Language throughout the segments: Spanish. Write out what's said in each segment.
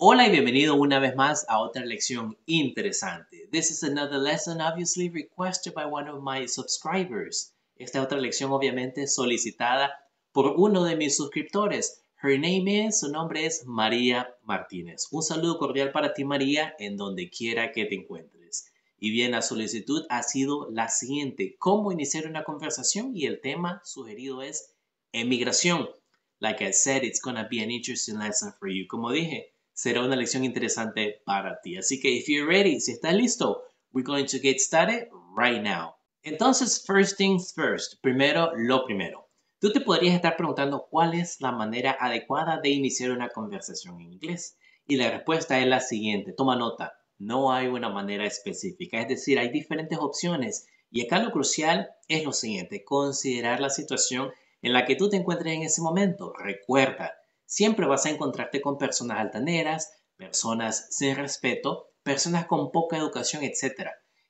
Hola y bienvenido una vez más a otra lección interesante. This is another lesson obviously requested by one of my subscribers. Esta otra lección obviamente solicitada por uno de mis suscriptores. Her name is, su nombre es María Martínez. Un saludo cordial para ti María en donde quiera que te encuentres. Y bien, la solicitud ha sido la siguiente. ¿Cómo iniciar una conversación? Y el tema sugerido es emigración. Like I said, it's gonna be an interesting lesson for you. Como dije, será una lección interesante para ti. Así que if you're ready, si estás listo, we're going to get started right now. Entonces, first things first, primero lo primero. Tú te podrías estar preguntando cuál es la manera adecuada de iniciar una conversación en inglés. Y la respuesta es la siguiente, toma nota, no hay una manera específica, es decir, hay diferentes opciones. Y acá lo crucial es lo siguiente, considerar la situación en la que tú te encuentres en ese momento. Recuerda, siempre vas a encontrarte con personas altaneras, personas sin respeto, personas con poca educación, etc.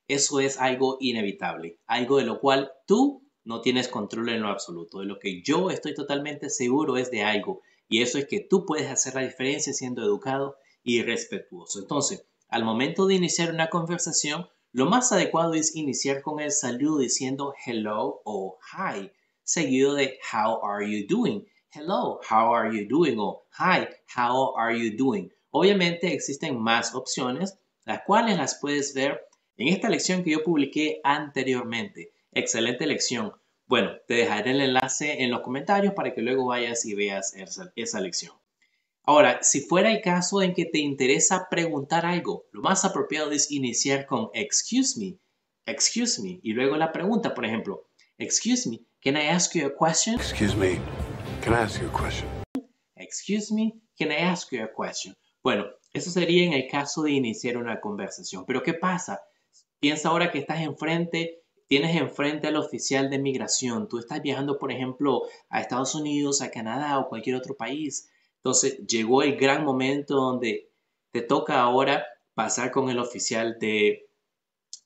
Eso es algo inevitable, algo de lo cual tú no tienes control en lo absoluto. De lo que yo estoy totalmente seguro es de algo, y eso es que tú puedes hacer la diferencia siendo educado y respetuoso. Entonces, al momento de iniciar una conversación, lo más adecuado es iniciar con el saludo diciendo hello o hi, seguido de how are you doing hello, how are you doing? o hi, how are you doing? Obviamente existen más opciones, las cuales las puedes ver en esta lección que yo publiqué anteriormente. Excelente lección. Bueno, te dejaré el enlace en los comentarios para que luego vayas y veas esa, lección. Ahora, si fuera el caso en que te interesa preguntar algo, lo más apropiado es iniciar con excuse me, excuse me, y luego la pregunta, por ejemplo, excuse me, can I ask you a question? Excuse me. Can I ask you a question? Excuse me, can I ask you a question? Bueno, eso sería en el caso de iniciar una conversación. Pero ¿qué pasa? Piensa ahora que estás enfrente, tienes enfrente al oficial de migración. Tú estás viajando, por ejemplo, a Estados Unidos, a Canadá o cualquier otro país. Entonces llegó el gran momento donde te toca ahora pasar con el oficial de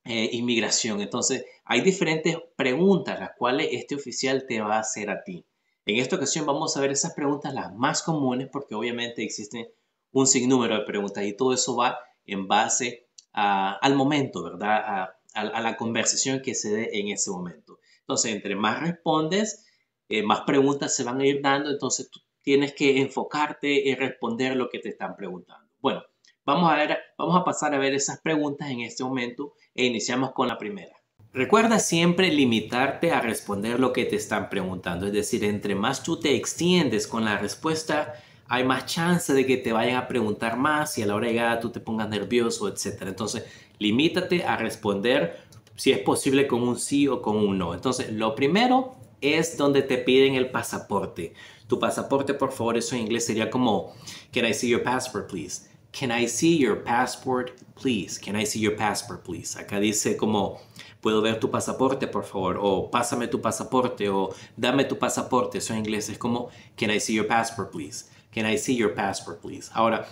eh, inmigración. Entonces hay diferentes preguntas las cuales este oficial te va a hacer a ti. En esta ocasión vamos a ver esas preguntas las más comunes porque obviamente existen un sinnúmero de preguntas y todo eso va en base al momento, ¿verdad? A, la conversación que se dé en ese momento. Entonces, entre más respondes, eh, más preguntas se van a ir dando, entonces tú tienes que enfocarte y responder lo que te están preguntando. Bueno, vamos a, ver, vamos a pasar a ver esas preguntas en este momento e iniciamos con la primera. Recuerda siempre limitarte a responder lo que te están preguntando, es decir, entre más tú te extiendes con la respuesta, hay más chance de que te vayan a preguntar más y a la hora llegada tú te pongas nervioso, etc. Entonces, limítate a responder si es posible con un sí o con un no. Entonces, lo primero es donde te piden el pasaporte. Tu pasaporte, por favor, eso en inglés sería como, can I see your passport, please? Can I see your passport, please? Can I see your passport, please? Acá dice como, ¿puedo ver tu pasaporte, por favor? O pásame tu pasaporte, o dame tu pasaporte. Eso en inglés es como, Can I see your passport, please? Can I see your passport, please? Ahora,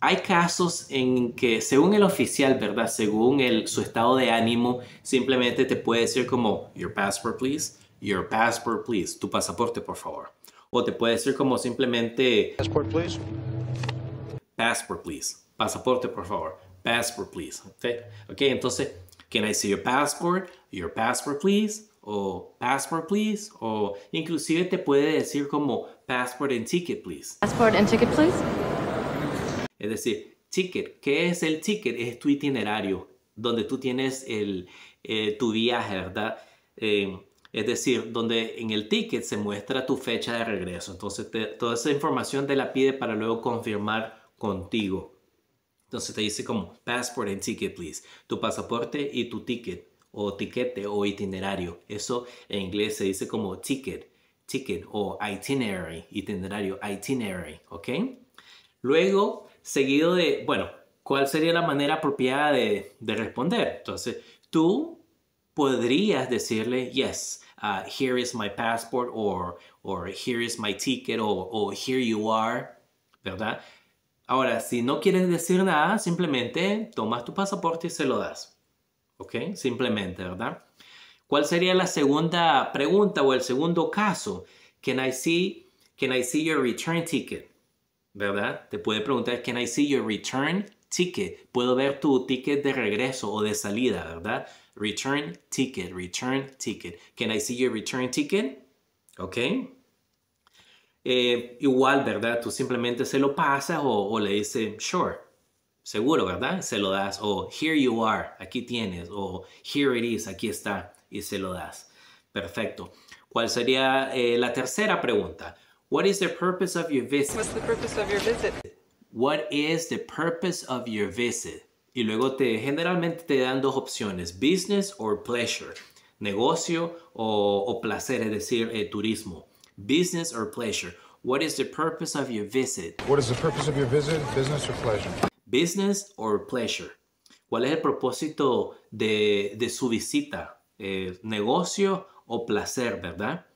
hay casos en que, según el oficial, ¿verdad? Según el, su estado de ánimo, simplemente te puede decir como, Your passport, please. Your passport, please. Tu pasaporte, por favor. O te puede decir como simplemente... Passport, please. Passport, please. Pasaporte, por favor. Passport, please. Okay. ok, entonces, can I see your passport? Your passport, please. O passport, please. O inclusive te puede decir como passport and ticket, please. Passport and ticket, please. Es decir, ticket. ¿Qué es el ticket? Es tu itinerario, donde tú tienes el, eh, tu viaje, ¿verdad? Em, es decir, donde en el ticket se muestra tu fecha de regreso. Entonces, toda esa información te la pide para luego confirmar contigo. Entonces te dice como passport and ticket, please. Tu pasaporte y tu ticket o tiquete o itinerario. Eso en inglés se dice como ticket, ticket o itinerary, itinerario, itinerary, ¿ok? Luego, seguido de, bueno, ¿cuál sería la manera apropiada de, responder? Entonces, tú podrías decirle, yes, uh, here is my passport or, here is my ticket or here you are, ¿verdad? Ahora, si no quieres decir nada, simplemente tomas tu pasaporte y se lo das. ¿Ok? Simplemente, ¿verdad? ¿Cuál sería la segunda pregunta o el segundo caso? Can I see, can I see your return ticket? ¿Verdad? Te puede preguntar, can I see your return ticket? Puedo ver tu ticket de regreso o de salida, ¿verdad? Return ticket, return ticket. Can I see your return ticket? ¿Ok? Eh, igual, ¿verdad? Tú simplemente se lo pasas o, le dices, sure, seguro, ¿verdad? Se lo das. O here you are, aquí tienes. O here it is, aquí está. Y se lo das. Perfecto. ¿Cuál sería eh, la tercera pregunta? What is the purpose of your visit? What's the purpose of your visit? What is the purpose of your visit? Y luego te generalmente te dan dos opciones, business or pleasure, negocio o, placer, es decir, eh, turismo business or pleasure? What is the purpose of your visit? What is the purpose of your visit, business or pleasure? Business or pleasure. ¿Cuál es el propósito de, de su visita? Eh, ¿Negocio o placer, verdad?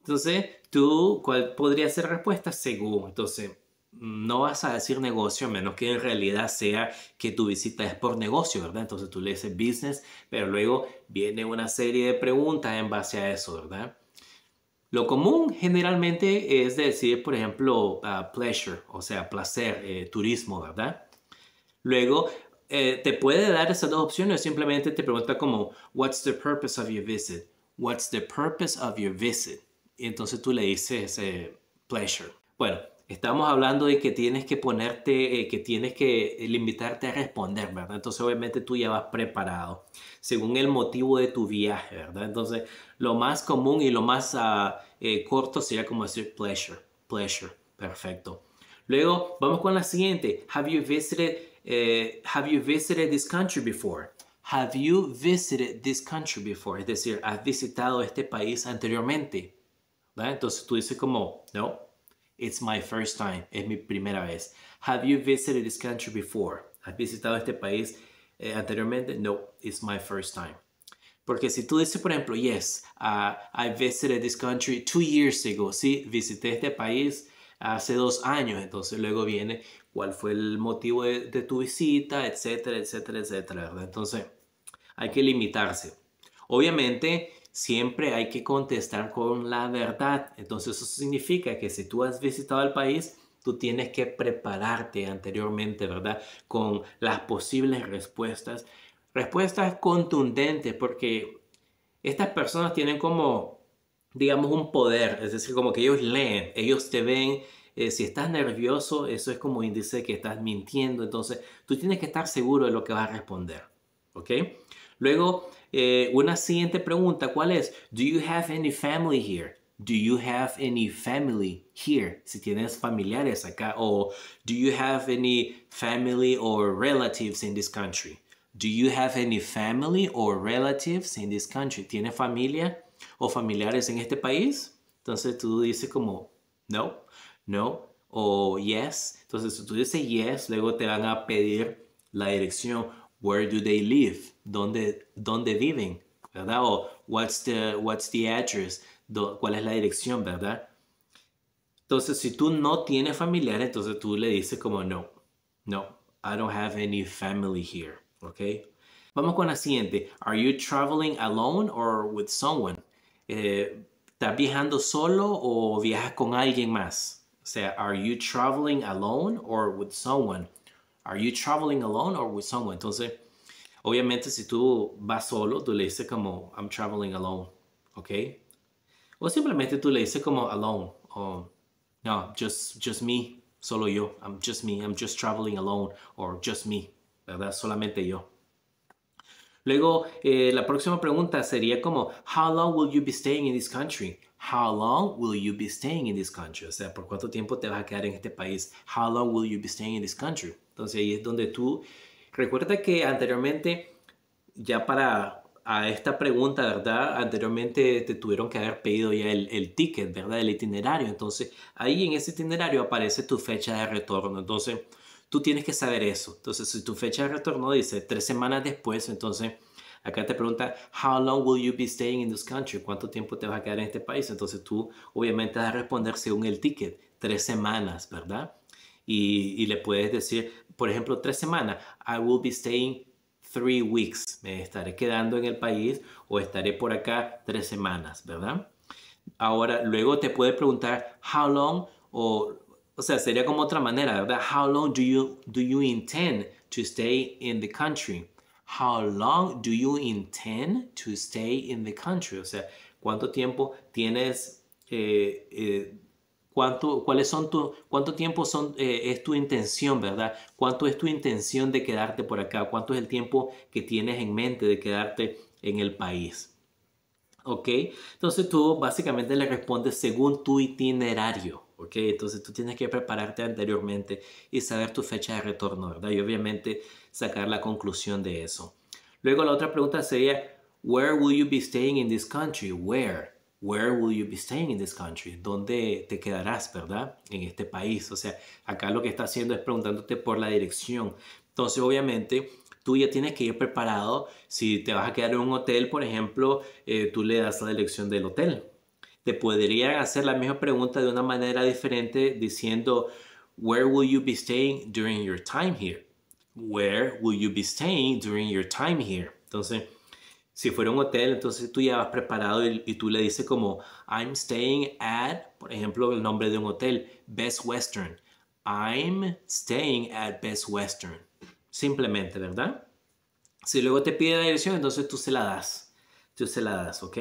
Entonces, tú, ¿cuál podría ser respuesta? Según. Entonces, no vas a decir negocio, a menos que en realidad sea que tu visita es por negocio, ¿verdad? Entonces tú le dices business, pero luego viene una serie de preguntas en base a eso, ¿verdad? Lo común generalmente es decir, por ejemplo, ah, pleasure, o sea, placer, eh, turismo, ¿verdad? Luego, eh, te puede dar esas dos opciones, simplemente te pregunta como, what's the purpose of your visit? What's the purpose of your visit? Y entonces tú le dices eh, pleasure. Bueno, Estamos hablando de que tienes que ponerte, eh, que tienes que eh, limitarte a responder, ¿verdad? Entonces obviamente tú ya vas preparado según el motivo de tu viaje, ¿verdad? Entonces lo más común y lo más ah, eh, corto sería como decir pleasure, pleasure, perfecto. Luego vamos con la siguiente. Have you visited, eh, have you visited this country before? Have you visited this country before? Es decir, ¿has visitado este país anteriormente? ¿Verdad? Entonces tú dices como, no, It's my first time. Es mi primera vez. Have you visited this country before? ¿Has visitado este país eh, anteriormente? No, it's my first time. Porque si tú dices, por ejemplo, yes, uh, I visited this country two years ago. Sí, visité este país hace dos años. Entonces luego viene cuál fue el motivo de, tu visita, etcétera, etcétera, etcétera. Entonces hay que limitarse. Obviamente, siempre hay que contestar con la verdad. Entonces eso significa que si tú has visitado el país, tú tienes que prepararte anteriormente, ¿verdad? Con las posibles respuestas. Respuestas contundentes porque estas personas tienen como, digamos, un poder, es decir, como que ellos leen, ellos te ven. Eh, si estás nervioso, eso es como índice que estás mintiendo. Entonces, tú tienes que estar seguro de lo que vas a responder. ¿Ok? Luego, eh, una siguiente pregunta, ¿cuál es? Do you have any family here? Do you have any family here? Si tienes familiares acá. O do you have any family or relatives in this country? Do you have any family or relatives in this country? ¿Tiene familia o familiares en este país? Entonces tú dices como no, no o yes. Entonces si tú dices yes, luego te van a pedir la dirección Where do they live? ¿Dónde, dónde viven? ¿Verdad? O what's the, what's the address? Do, ¿Cuál es la dirección? ¿Verdad? Entonces, si tú no tienes familiares, entonces tú le dices como no, no, I don't have any family here, Okay. Vamos con la siguiente. Are you traveling alone or with someone? Eh, ¿Estás viajando solo o viajas con alguien más? O sea, are you traveling alone or with someone? Are you traveling alone or with someone? Entonces, obviamente si tú vas solo, tú le dices como I'm traveling alone, ¿ok? O simplemente tú le dices como alone o no, just, just me, solo yo. I'm just me, I'm just traveling alone or just me, ¿verdad? Solamente yo. Luego, eh, la próxima pregunta sería como, how long will you be staying in this country? How long will you be staying in this country? O sea, ¿por cuánto tiempo te vas a quedar en este país? How long will you be staying in this country? Entonces ahí es donde tú... Recuerda que anteriormente, ya para a esta pregunta, ¿verdad? Anteriormente te tuvieron que haber pedido ya el, el ticket, ¿verdad? El itinerario. Entonces ahí en ese itinerario aparece tu fecha de retorno. Entonces tú tienes que saber eso. Entonces si tu fecha de retorno dice tres semanas después, entonces Acá te pregunta, how long will you be staying in this country? ¿Cuánto tiempo te vas a quedar en este país? Entonces tú obviamente vas a responder según el ticket, tres semanas, ¿verdad? Y, le puedes decir, por ejemplo, tres semanas, I will be staying three weeks. Me estaré quedando en el país o estaré por acá tres semanas, ¿verdad? Ahora, luego te puede preguntar, how long o o sea, sería como otra manera, ¿verdad? How long do you, do you intend to stay in the country? How long do you intend to stay in the country? O sea, ¿cuánto tiempo tienes? Eh, eh, ¿Cuánto, cuáles son tu, cuánto tiempo son, eh, es tu intención, verdad? ¿Cuánto es tu intención de quedarte por acá? ¿Cuánto es el tiempo que tienes en mente de quedarte en el país? ¿Ok? Entonces tú básicamente le respondes según tu itinerario. ¿Ok? Entonces tú tienes que prepararte anteriormente y saber tu fecha de retorno, ¿verdad? Y obviamente sacar la conclusión de eso. Luego la otra pregunta sería, where will you be staying in this country? Where? Where will you be staying in this country? ¿Dónde te quedarás, verdad? En este país. O sea, acá lo que está haciendo es preguntándote por la dirección. Entonces, obviamente, tú ya tienes que ir preparado. Si te vas a quedar en un hotel, por ejemplo, eh, tú le das la dirección del hotel. Te podrían hacer la misma pregunta de una manera diferente diciendo, Where will you be staying during your time here? Where will you be staying during your time here? Entonces, si fuera un hotel, entonces tú ya vas preparado y, tú le dices como I'm staying at, por ejemplo, el nombre de un hotel, Best Western. I'm staying at Best Western. Simplemente, ¿verdad? Si luego te pide la dirección, entonces tú se la das. Tú se la das, ¿ok?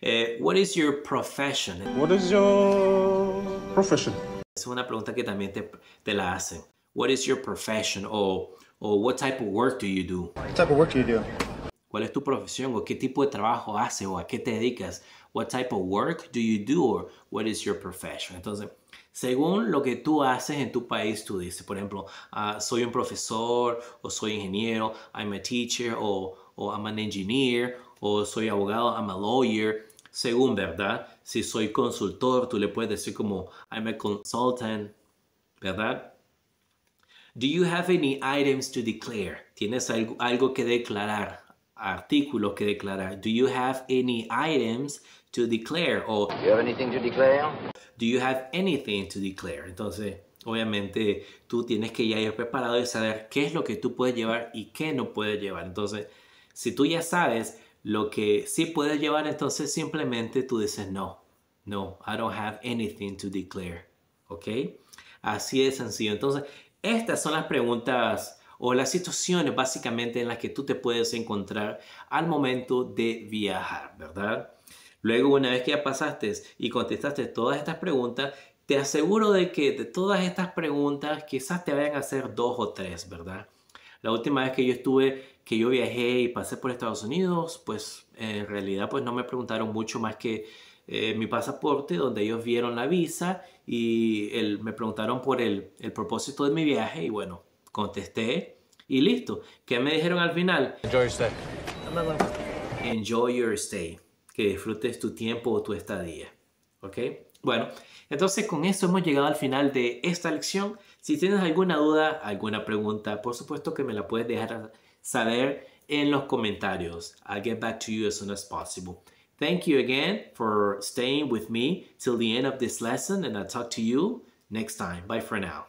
Eh, what is your profession? What is your profession? Es una pregunta que también te, te la hacen. What is your profession? O o what type of work do you do? What type of work do you do? ¿Cuál es tu profesión o qué tipo de trabajo haces o a qué te dedicas? What type of work do you do or what is your profession? Entonces, según lo que tú haces en tu país, tú dices, por ejemplo, ah, soy un profesor o soy ingeniero, I'm a teacher o, o I'm an engineer o soy abogado, I'm a lawyer. Según, ¿verdad? Si soy consultor, tú le puedes decir como I'm a consultant, ¿verdad? Do you have any items to declare? ¿Tienes algo, que declarar? Artículo que declarar. Do you have any items to declare? O, do you have anything to declare? Do you have anything to declare? Entonces, obviamente, tú tienes que ya ir preparado y saber qué es lo que tú puedes llevar y qué no puedes llevar. Entonces, si tú ya sabes lo que sí puedes llevar, entonces simplemente tú dices no. No, I don't have anything to declare. ¿Ok? Así de sencillo. Entonces, estas son las preguntas o las situaciones básicamente en las que tú te puedes encontrar al momento de viajar, ¿verdad? Luego, una vez que ya pasaste y contestaste todas estas preguntas, te aseguro de que de todas estas preguntas quizás te vayan a hacer dos o tres, ¿verdad? La última vez que yo estuve, que yo viajé y pasé por Estados Unidos, pues en realidad pues no me preguntaron mucho más que eh, mi pasaporte, donde ellos vieron la visa y me preguntaron por el, propósito de mi viaje y bueno, contesté y listo. ¿Qué me dijeron al final? Enjoy your stay. Enjoy your stay. Que disfrutes tu tiempo o tu estadía. ¿Ok? Bueno, entonces con eso hemos llegado al final de esta lección. Si tienes alguna duda, alguna pregunta, por supuesto que me la puedes dejar saber en los comentarios. I'll get back to you as soon as possible. Thank you again for staying with me till the end of this lesson and I'll talk to you next time. Bye for now.